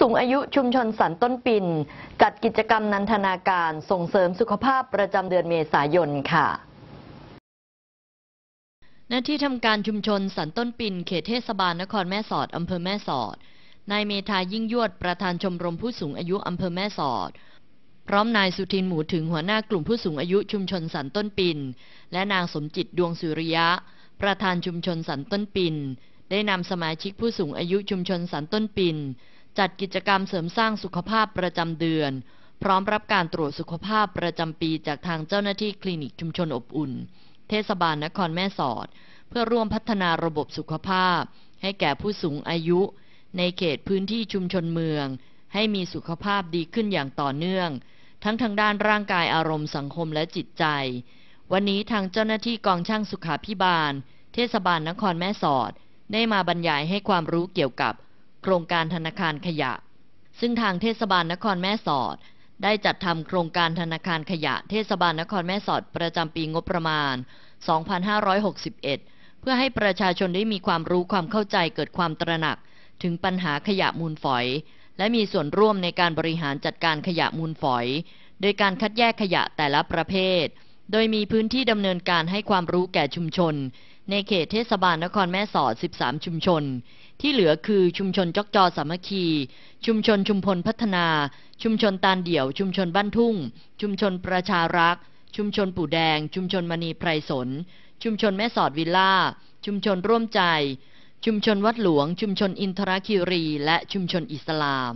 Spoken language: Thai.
สูงอายุชุมชนสันต้นปินจัดกิจกรรมนันทนาการส่งเสริมสุขภาพประจำเดือนเมษายนค่ะ หน้าที่ทำการชุมชนสันต้นปินเขตเทศบาลนครแม่สอดอำเภอแม่สอด นายเมธายิ่งยวดประธานชมรมผู้สูงอายุอำเภอแม่สอด พร้อมนายสุทินหมูถึงหัวหน้ากลุ่มผู้สูงอายุชุมชนสันต้นปินและนางสมจิตดวงสุริยะ ประธานชุมชนสันต้นปินได้นำสมาชิกผู้สูงอายุชุมชนสันต้นปิน จัดกิจกรรมเสริมสร้างสุขภาพประจำเดือน พร้อมรับการตรวจสุขภาพประจำปี จากทางเจ้าหน้าที่คลินิก ชุมชนอบอุ่น เทศบาลนครแม่สอด เพื่อร่วมพัฒนาระบบสุขภาพ ให้แก่ผู้สูงอายุ ในเขตพื้นที่ชุมชนเมือง ให้มีสุขภาพดีขึ้นอย่างต่อเนื่อง ทั้งทางด้านร่างกายอารมณ์สังคมและจิตใจ วันนี้ทางเจ้าหน้าที่กองช่างสุขาพิบาล เทศบาลนครแม่สอดได้มาบรรยายให้ความรู้เกี่ยวกับโครงการธนาคารขยะ ซึ่งทางเทศบาลนครแม่สอดได้จัดทำโครงการธนาคารขยะเทศบาลนครแม่สอดประจำปีงบประมาณ 2561 เพื่อให้ประชาชนได้มีความรู้ความเข้าใจเกิดความตระหนัก ถึงปัญหาขยะมูลฝอย และมีส่วนร่วมในการบริหารจัดการขยะมูลฝอย โดยการคัดแยกขยะแต่ละประเภทโดยมีพื้นที่ดำเนินการให้ความรู้แก่ชุมชน ในเขตเทศบาลนครแม่สอด 13 ชุมชน ที่เหลือคือชุมชนจอกจอสามัคคี ชุมชนชุมพลพัฒนา ชุมชนตาลเดี่ยว ชุมชนบ้านทุ่ง ชุมชนประชารัก ชุมชนปู่แดง ชุมชนมณีไพรสน ชุมชนแม่สอดวิลล่า ชุมชนร่วมใจ ชุมชนวัดหลวง ชุมชนอินทรคิรี และชุมชนอิสลาม